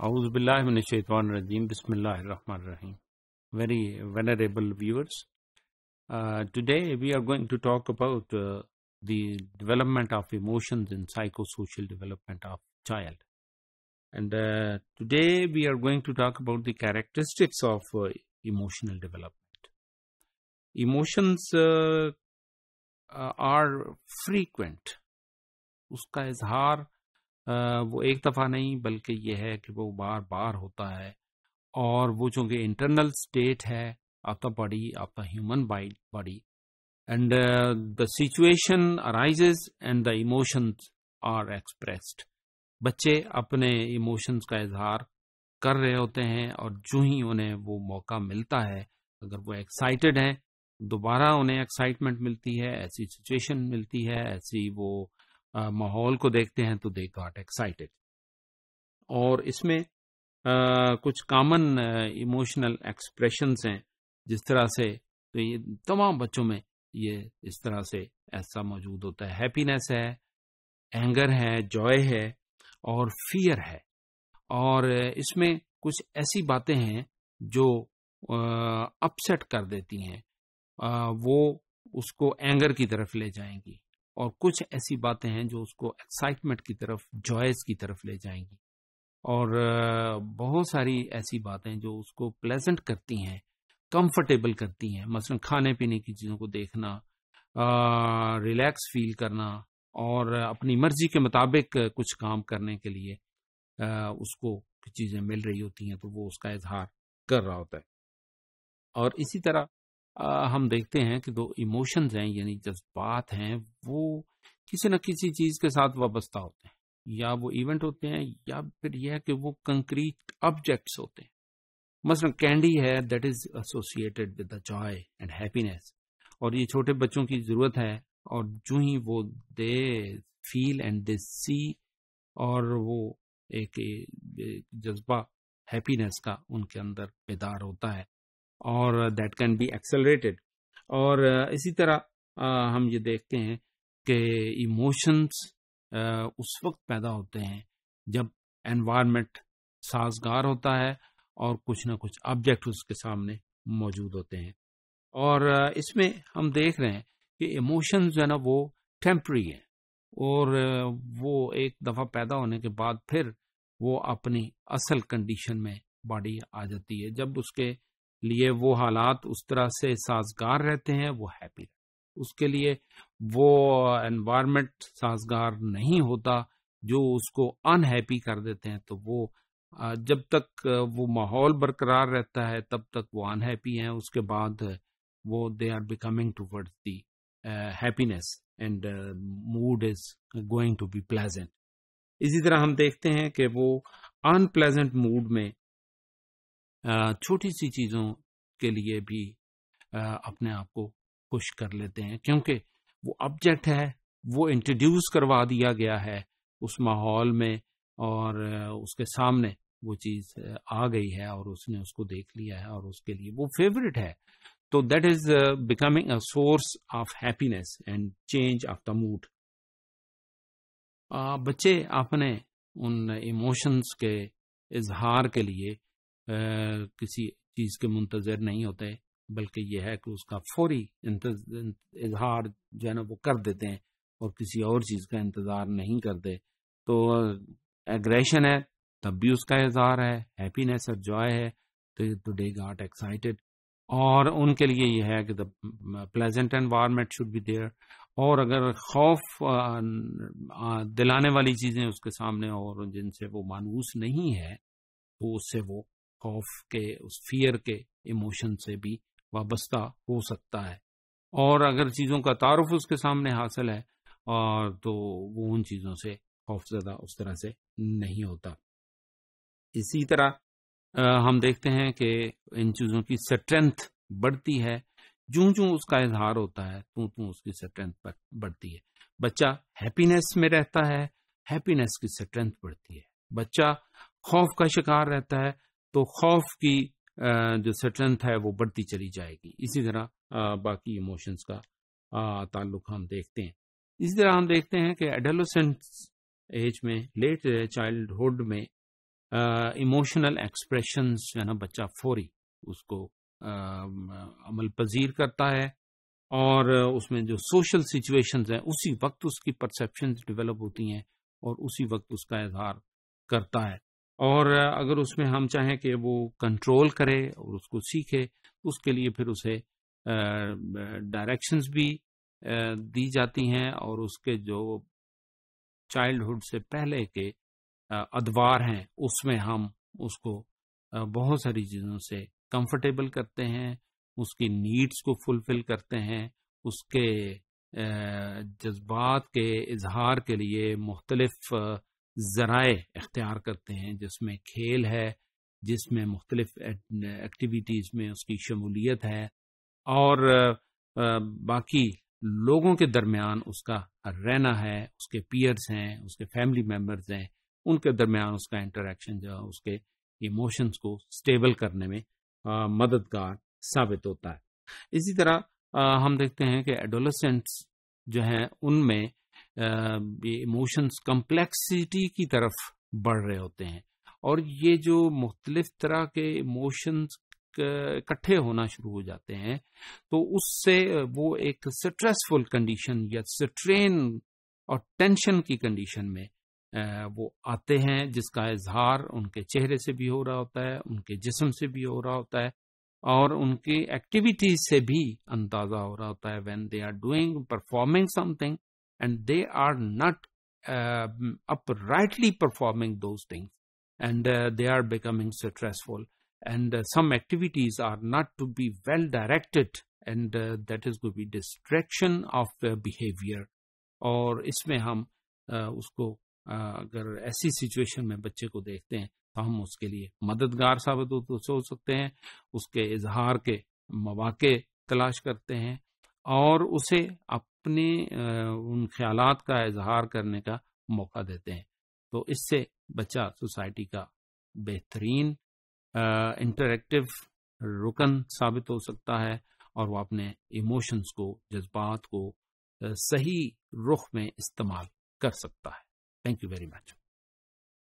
Auzubillahiminashaitanirajim, rahim. Very venerable viewers, uh, today we are going to talk about uh, the development of emotions in psychosocial development of child. And uh, today we are going to talk about the characteristics of uh, emotional development. Emotions uh, uh, are frequent. Uska izhar वो एक दफ़ा नहीं बल्कि ये है कि वो बार बार होता है और वो चूँकि इंटरनल स्टेट है of the body of the human body and the situation arises and the emotions are expressed बच्चे अपने इमोशंस का इजहार कर रहे होते हैं और जो ही उन्हें वो मौका मिलता है अगर वो एक्साइटेड हैं दोबारा उन्हें एक्साइटमेंट मिलती है ऐसी सिचुएशन मिलती है ऐसी वो माहौल को देखते हैं तो दे गॉट एक्साइटेड और इसमें आ, कुछ कॉमन इमोशनल एक्सप्रेशंस हैं जिस तरह से तो ये तमाम बच्चों में ये इस तरह से ऐसा मौजूद होता है हैप्पीनेस है एंगर है जॉय है और फियर है और इसमें कुछ ऐसी बातें हैं जो अपसेट कर देती हैं वो उसको एंगर की तरफ ले जाएंगी और कुछ ऐसी बातें हैं जो उसको एक्साइटमेंट की तरफ जॉयस की तरफ ले जाएंगी और बहुत सारी ऐसी बातें जो उसको प्लेजेंट करती हैं कंफर्टेबल करती हैं मसलन खाने पीने की चीज़ों को देखना रिलैक्स फील करना और अपनी मर्जी के मुताबिक कुछ काम करने के लिए आ, उसको चीज़ें मिल रही होती हैं तो वो उसका इजहार कर रहा होता है और इसी तरह हम देखते हैं कि दो इमोशंस हैं यानी जज्बात हैं वो किसी न किसी चीज़ के साथ वाबस्ता होते हैं या वो इवेंट होते हैं या फिर यह है कि वो कंक्रीट ऑब्जेक्ट्स होते हैं मसलन कैंडी है that is associated with the joy and happiness और ये छोटे बच्चों की ज़रूरत है और जो ही वो दे फील एंड दे सी और वो एक, एक जज्बा हैप्पीनेस का उनके अंदर बेदार होता है और दैट कैन बी एक्सेलरेटेड और इसी तरह हम ये देखते हैं कि इमोशंस उस वक्त पैदा होते हैं जब एनवायरनमेंट साजगार होता है और कुछ ना कुछ ऑब्जेक्ट उसके सामने मौजूद होते हैं और इसमें हम देख रहे हैं कि इमोशंस जो है ना वो टेम्प्री है और वो एक दफ़ा पैदा होने के बाद फिर वो अपनी असल कंडीशन में बॉडी आ जाती है जब उसके लिए वो हालात उस तरह से साजगार रहते हैं वो हैप्पी रहते उसके लिए वो एनवायरनमेंट साजगार नहीं होता जो उसको अनहैप्पी कर देते हैं तो वो जब तक वो माहौल बरकरार रहता है तब तक वो अनहैप्पी हैं उसके बाद वो they are becoming towards the happiness and mood is going to be pleasant इसी तरह हम देखते हैं कि वो अनप्लेजेंट मूड में छोटी सी चीज़ों के लिए भी अपने आप को खुश कर लेते हैं क्योंकि वो ऑब्जेक्ट है वो इंट्रोड्यूस करवा दिया गया है उस माहौल में और उसके सामने वो चीज़ आ गई है और उसने उसको देख लिया है और उसके लिए वो फेवरेट है तो that is becoming a source of happiness and change of the mood बच्चे आपने उन इमोशंस के इजहार के लिए किसी चीज के मुंतजर नहीं होते बल्कि यह है कि उसका फौरी इजहार जो है ना वो कर देते हैं और किसी और चीज का इंतजार नहीं करते तो एग्रेशन है तब भी उसका इजहार है हैप्पीनेस और जॉय है तो टुडे गॉट एक्साइटेड और उनके लिए यह है कि the pleasant environment should be there और अगर खौफ दिलाने वाली चीज़ें उसके सामने और जिनसे वो मानूस नहीं है तो उससे वो खौफ के उस फियर के इमोशन से भी वाबस्ता हो सकता है और अगर चीज़ों का तारफ उसके सामने हासिल है और तो वो उन चीज़ों से खौफ ज्यादा उस तरह से नहीं होता इसी तरह हम देखते हैं कि इन चीज़ों की स्ट्रेंथ बढ़ती है जूं जूं उसका इजहार होता है तू तू उसकी स्ट्रेंथ बढ़ती है बच्चा हैप्पीनेस में रहता है हैप्पीनेस की स्ट्रेंथ बढ़ती है बच्चा खौफ का शिकार रहता है तो खौफ की जो स्ट्रेंथ है वो बढ़ती चली जाएगी इसी तरह बाकी इमोशंस का ताल्लुक हम देखते हैं इसी तरह हम देखते हैं कि एडोलसेंट एज में लेट चाइल्डहुड में इमोशनल एक्सप्रेशन जो है ना बच्चा फौरी उसको अमल पजीर करता है और उसमें जो सोशल सिचुएशन हैं उसी वक्त उसकी परसेप्शन डिवेलप होती हैं और उसी वक्त उसका इजहार करता है और अगर उसमें हम चाहें कि वो कंट्रोल करे और उसको सीखे तो उसके लिए फिर उसे डायरेक्शंस भी दी जाती हैं और उसके जो चाइल्डहुड से पहले के अदवार हैं उसमें हम उसको बहुत सारी चीज़ों से कंफर्टेबल करते हैं उसकी नीड्स को फुलफिल करते हैं उसके जज्बात के इजहार के लिए मुख्तलफ़ ज़राए अख्तियार करते हैं जिसमें खेल है जिसमें मुख्तलिफ एक्टिविटीज़ में उसकी शमूलियत है और बाकी लोगों के दरमियान उसका रहना है उसके पियर्स हैं उसके फैमिली मेम्बर्स हैं उनके दरमियान उसका इंटरेक्शन जो है उसके इमोशंस को स्टेबल करने में मददगार साबित होता है इसी तरह हम देखते हैं कि एडोलसेंट्स जो हैं उनमें इमोशंस कम्प्लेक्सिटी की तरफ बढ़ रहे होते हैं और ये जो मुख्तलिफ तरह के इमोशंस इकट्ठे होना शुरू हो जाते हैं तो उससे वो एक स्ट्रेसफुल कंडीशन या स्ट्रेन और टेंशन की कंडीशन में वो आते हैं जिसका इजहार उनके चेहरे से भी हो रहा होता है उनके जिसम से भी हो रहा होता है और उनकी एक्टिविटीज से भी अंदाजा हो रहा होता है when they are doing performing something and they are not uh, uprightly performing those things and uh, they are becoming stressful and uh, some activities are not to be well directed and uh, that is going to be distraction of uh, behavior और इसमें हम उसको अगर ऐसी situation में बच्चे को देखते हैं तो हम उसके लिए मददगार साबित हो सकते हैं उसके इजहार के मौाक़े तलाश करते हैं और उसे आप अपने उन ख्याल का इजहार करने का मौका देते हैं तो इससे बच्चा सोसाइटी का बेहतरीन इंटरेक्टिव रुकन साबित हो सकता है और वह अपने इमोशंस को जज्बात को सही रुख में इस्तेमाल कर सकता है थैंक यू वेरी मच